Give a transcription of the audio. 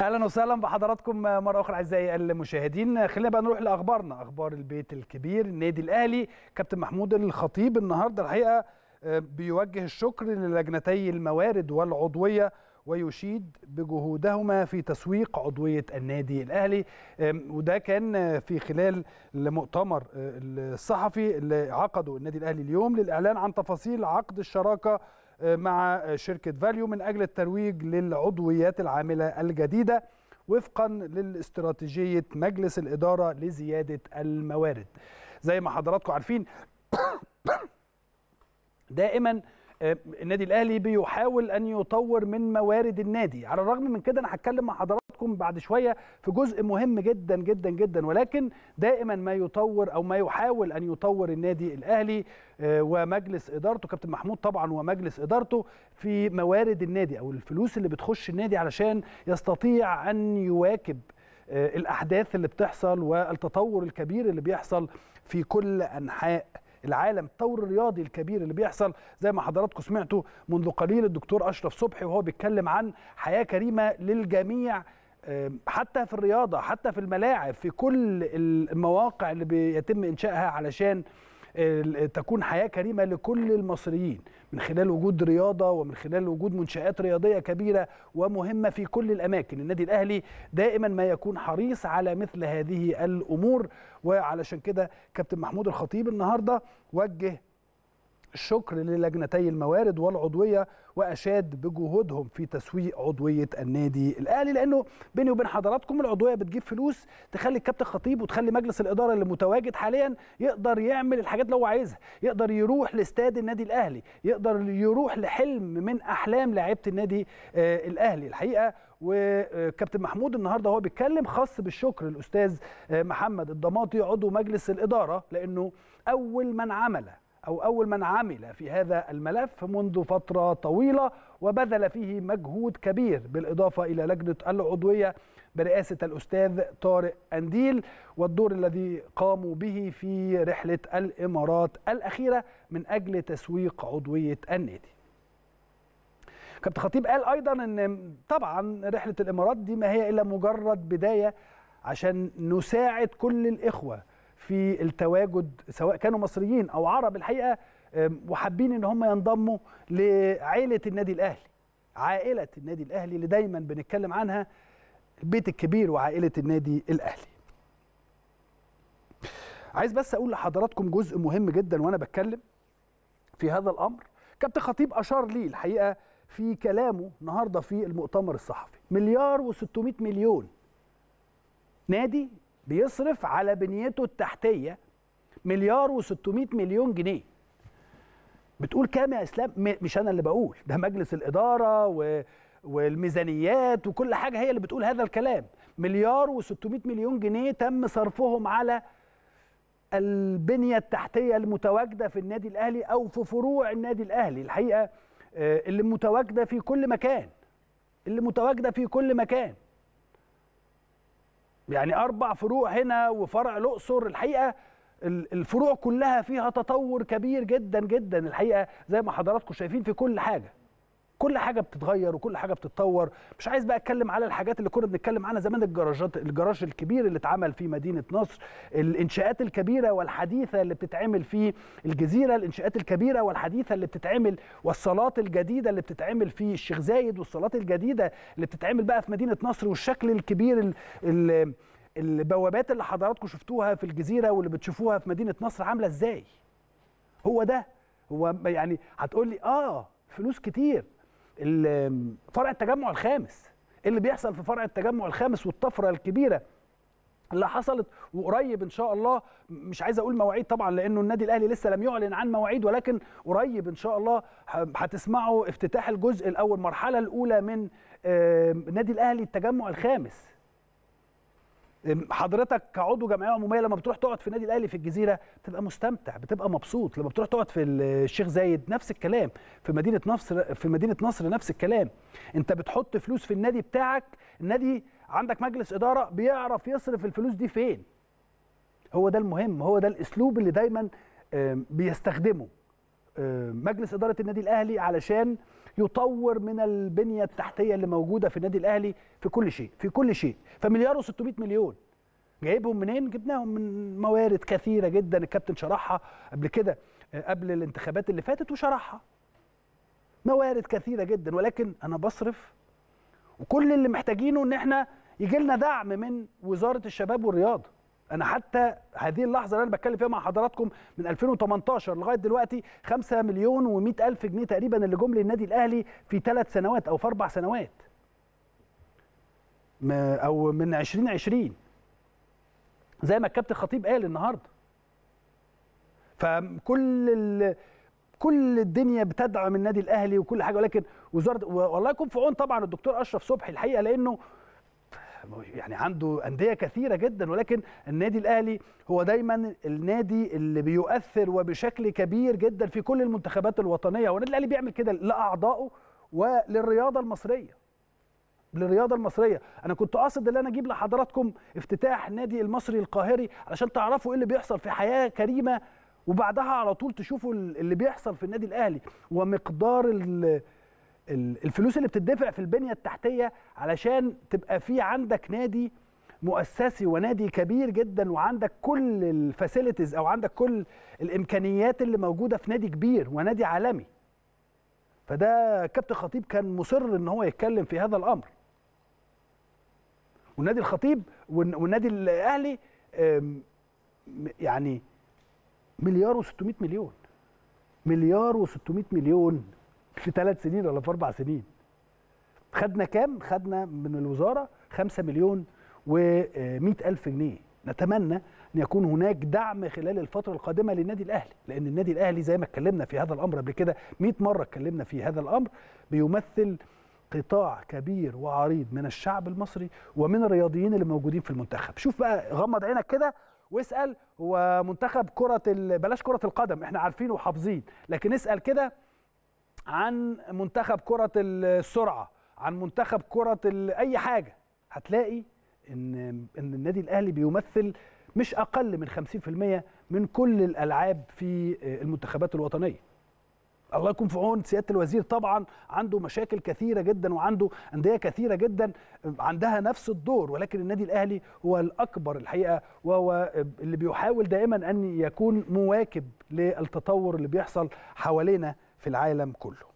اهلا وسهلا بحضراتكم مره اخرى اعزائي المشاهدين خلينا بقى نروح لاخبارنا اخبار البيت الكبير النادي الاهلي كابتن محمود الخطيب النهارده الحقيقه آه، بيوجه الشكر للجنتي الموارد والعضويه ويشيد بجهودهما في تسويق عضوية النادي الأهلي وده كان في خلال المؤتمر آه، الصحفي اللي عقده النادي الأهلي اليوم للإعلان عن تفاصيل عقد الشراكة مع شركة فاليو من أجل الترويج للعضويات العاملة الجديدة وفقا للاستراتيجية مجلس الإدارة لزيادة الموارد زي ما حضراتكم عارفين دائما آه، النادي الأهلي بيحاول أن يطور من موارد النادي على الرغم من كده أنا هتكلم مع حضراتكم معاكم بعد شويه في جزء مهم جدا جدا جدا ولكن دائما ما يطور او ما يحاول ان يطور النادي الاهلي آه، ومجلس ادارته كابتن محمود طبعا ومجلس ادارته في موارد النادي او الفلوس اللي بتخش النادي علشان يستطيع ان يواكب آه، الاحداث اللي بتحصل والتطور الكبير اللي بيحصل في كل انحاء العالم التطور الرياضي الكبير اللي بيحصل زي ما حضراتكم سمعتوا منذ قليل الدكتور اشرف صبحي وهو بيتكلم عن حياه كريمه للجميع حتى في الرياضه حتى في الملاعب في كل المواقع اللي بيتم انشائها علشان تكون حياه كريمه لكل المصريين من خلال وجود رياضه ومن خلال وجود منشات رياضيه كبيره ومهمه في كل الاماكن، النادي الاهلي دائما ما يكون حريص على مثل هذه الامور وعلشان كده كابتن محمود الخطيب النهارده وجه الشكر للجنتي الموارد والعضويه واشاد بجهودهم في تسويق عضويه النادي الاهلي لانه بيني وبين حضراتكم العضويه بتجيب فلوس تخلي الكابتن خطيب وتخلي مجلس الاداره اللي متواجد حاليا يقدر يعمل الحاجات اللي هو عايزها يقدر يروح لاستاد النادي الاهلي يقدر يروح لحلم من احلام لاعيبه النادي آه، الاهلي الحقيقه وكابتن محمود النهارده هو بيتكلم خاص بالشكر الاستاذ آه، محمد الضماطي عضو مجلس الاداره لانه اول من عمل أو أول من عمل في هذا الملف منذ فترة طويلة وبذل فيه مجهود كبير بالإضافة إلى لجنة العضوية برئاسة الأستاذ طارق أنديل والدور الذي قاموا به في رحلة الإمارات الأخيرة من أجل تسويق عضوية النادي كابتن خطيب قال أيضا أن طبعا رحلة الإمارات دي ما هي إلا مجرد بداية عشان نساعد كل الإخوة في التواجد سواء كانوا مصريين او عرب الحقيقه وحابين ان هم ينضموا لعائله النادي الاهلي عائله النادي الاهلي اللي دايما بنتكلم عنها البيت الكبير وعائله النادي الاهلي عايز بس اقول لحضراتكم جزء مهم جدا وانا بتكلم في هذا الامر كابتن خطيب اشار لي الحقيقه في كلامه النهارده في المؤتمر الصحفي مليار و600 مليون نادي بيصرف على بنيته التحتيه مليار و600 مليون جنيه بتقول كام يا اسلام مش انا اللي بقول ده مجلس الاداره و... والميزانيات وكل حاجه هي اللي بتقول هذا الكلام مليار و600 مليون جنيه تم صرفهم على البنيه التحتيه المتواجده في النادي الاهلي او في فروع النادي الاهلي الحقيقه آه، اللي متواجده في كل مكان اللي متواجده في كل مكان يعني أربع فروع هنا وفرع الأقصر الحقيقة الفروع كلها فيها تطور كبير جدا جدا الحقيقة زي ما حضراتكم شايفين في كل حاجة كل حاجه بتتغير وكل حاجه بتتطور مش عايز بقى اتكلم على الحاجات اللي كنا بنتكلم عنها زمان الجراجات الجراج الكبير اللي اتعمل في مدينه نصر الانشاءات الكبيره والحديثه اللي بتتعمل في الجزيره الانشاءات الكبيره والحديثه اللي بتتعمل والصالات الجديده اللي بتتعمل في الشيخ زايد والصالات الجديده اللي بتتعمل بقى في مدينه نصر والشكل الكبير ال البوابات اللي حضراتكم شفتوها في الجزيره واللي بتشوفوها في مدينه نصر عامله ازاي هو ده هو يعني هتقول لي اه فلوس كتير فرع التجمع الخامس اللي بيحصل في فرع التجمع الخامس والطفره الكبيره اللي حصلت وقريب ان شاء الله مش عايز اقول مواعيد طبعا لانه النادي الاهلي لسه لم يعلن عن مواعيد ولكن قريب ان شاء الله هتسمعوا افتتاح الجزء الاول المرحله الاولى من نادي الاهلي التجمع الخامس حضرتك كعضو جمعيه عموميه لما بتروح تقعد في النادي الاهلي في الجزيره بتبقى مستمتع بتبقى مبسوط لما بتروح تقعد في الشيخ زايد نفس الكلام في مدينه نصر في مدينه نصر نفس الكلام انت بتحط فلوس في النادي بتاعك النادي عندك مجلس اداره بيعرف يصرف الفلوس دي فين هو ده المهم هو ده الاسلوب اللي دايما بيستخدمه مجلس اداره النادي الاهلي علشان يطور من البنيه التحتيه اللي موجوده في النادي الاهلي في كل شيء في كل شيء فمليار و600 مليون جايبهم منين جبناهم من موارد كثيره جدا الكابتن شرحها قبل كده آه، قبل الانتخابات اللي فاتت وشرحها موارد كثيره جدا ولكن انا بصرف وكل اللي محتاجينه ان احنا يجي لنا دعم من وزاره الشباب والرياضه انا حتى هذه اللحظه اللي انا بتكلم فيها مع حضراتكم من 2018 لغايه دلوقتي 5 مليون و100 الف جنيه تقريبا اللي جم للنادي الاهلي في ثلاث سنوات او في اربع سنوات او من 2020 زي ما الكابتن خطيب قال النهارده فكل ال... كل الدنيا بتدعم النادي الاهلي وكل حاجه ولكن وزاره والله يكون في عون طبعا الدكتور اشرف صبحي الحقيقه لانه يعني عنده انديه كثيره جدا ولكن النادي الاهلي هو دايما النادي اللي بيؤثر وبشكل كبير جدا في كل المنتخبات الوطنيه والنادي الاهلي بيعمل كده لاعضائه وللرياضه المصريه للرياضه المصريه انا كنت قاصد ان انا اجيب لحضراتكم افتتاح نادي المصري القاهري علشان تعرفوا ايه اللي بيحصل في حياه كريمه وبعدها على طول تشوفوا اللي بيحصل في النادي الاهلي ومقدار الفلوس اللي بتدفع في البنيه التحتيه علشان تبقى في عندك نادي مؤسسي ونادي كبير جدا وعندك كل الفاسيلتيز او عندك كل الامكانيات اللي موجوده في نادي كبير ونادي عالمي فده كابتن خطيب كان مصر ان هو يتكلم في هذا الامر والنادي الخطيب والنادي الاهلي يعني مليار و600 مليون مليار و600 مليون في ثلاث سنين ولا في اربع سنين خدنا كام خدنا من الوزاره 5 مليون و100 الف جنيه نتمنى ان يكون هناك دعم خلال الفتره القادمه للنادي الاهلي لان النادي الاهلي زي ما اتكلمنا في هذا الامر قبل كده 100 مره اتكلمنا في هذا الامر بيمثل قطاع كبير وعريض من الشعب المصري ومن الرياضيين اللي موجودين في المنتخب شوف بقى غمض عينك كده واسال هو منتخب كره بلاش كره القدم احنا عارفين وحافظين لكن اسال كده عن منتخب كره السرعه عن منتخب كره اي حاجه هتلاقي ان ان النادي الاهلي بيمثل مش اقل من 50% من كل الالعاب في المنتخبات الوطنيه الله يكون في عون سياده الوزير طبعا عنده مشاكل كثيره جدا وعنده انديه كثيره جدا عندها نفس الدور ولكن النادي الاهلي هو الاكبر الحقيقه وهو اللي بيحاول دائما ان يكون مواكب للتطور اللي بيحصل حوالينا في العالم كله